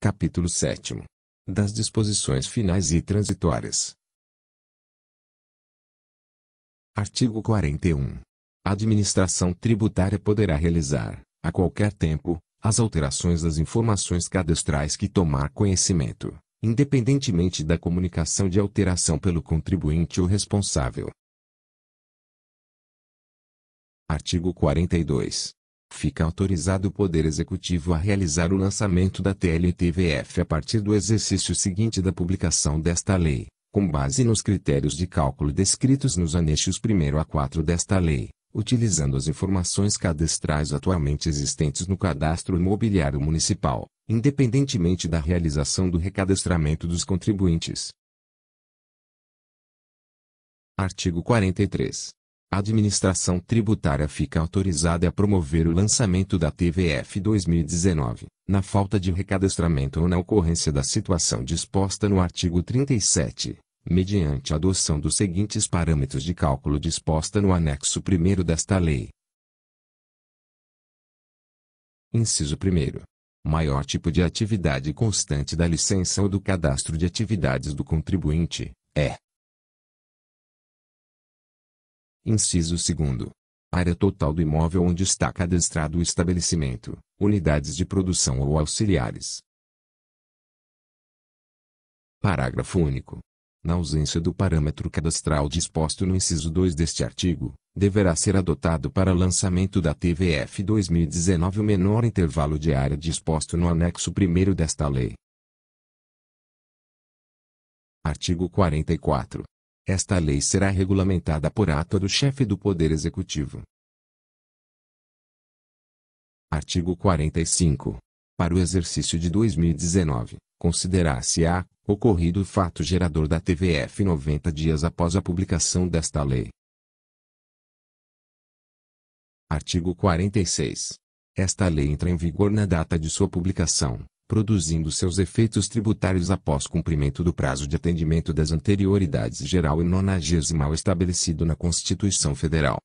Capítulo 7 Das disposições finais e transitórias. Artigo 41. A administração tributária poderá realizar, a qualquer tempo, as alterações das informações cadastrais que tomar conhecimento, independentemente da comunicação de alteração pelo contribuinte ou responsável. Artigo 42 fica autorizado o Poder Executivo a realizar o lançamento da TLTVF a partir do exercício seguinte da publicação desta lei, com base nos critérios de cálculo descritos nos anexos 1 a 4 desta lei, utilizando as informações cadastrais atualmente existentes no Cadastro Imobiliário Municipal, independentemente da realização do recadastramento dos contribuintes. Artigo 43 a administração tributária fica autorizada a promover o lançamento da TVF 2019, na falta de recadastramento ou na ocorrência da situação disposta no artigo 37, mediante adoção dos seguintes parâmetros de cálculo disposta no anexo 1 desta lei. Inciso 1. Maior tipo de atividade constante da licença ou do cadastro de atividades do contribuinte é Inciso 2. Área total do imóvel onde está cadastrado o estabelecimento, unidades de produção ou auxiliares. Parágrafo único. Na ausência do parâmetro cadastral disposto no inciso 2 deste artigo, deverá ser adotado para lançamento da TVF 2019 o menor intervalo de área disposto no anexo 1 desta lei. Artigo 44. Esta lei será regulamentada por ato do chefe do Poder Executivo. Artigo 45. Para o exercício de 2019, considerar-se-á ocorrido o fato gerador da TVF 90 dias após a publicação desta lei. Artigo 46. Esta lei entra em vigor na data de sua publicação, produzindo seus efeitos tributários após cumprimento do prazo de atendimento das anterioridades geral e nonagesimal estabelecido na Constituição Federal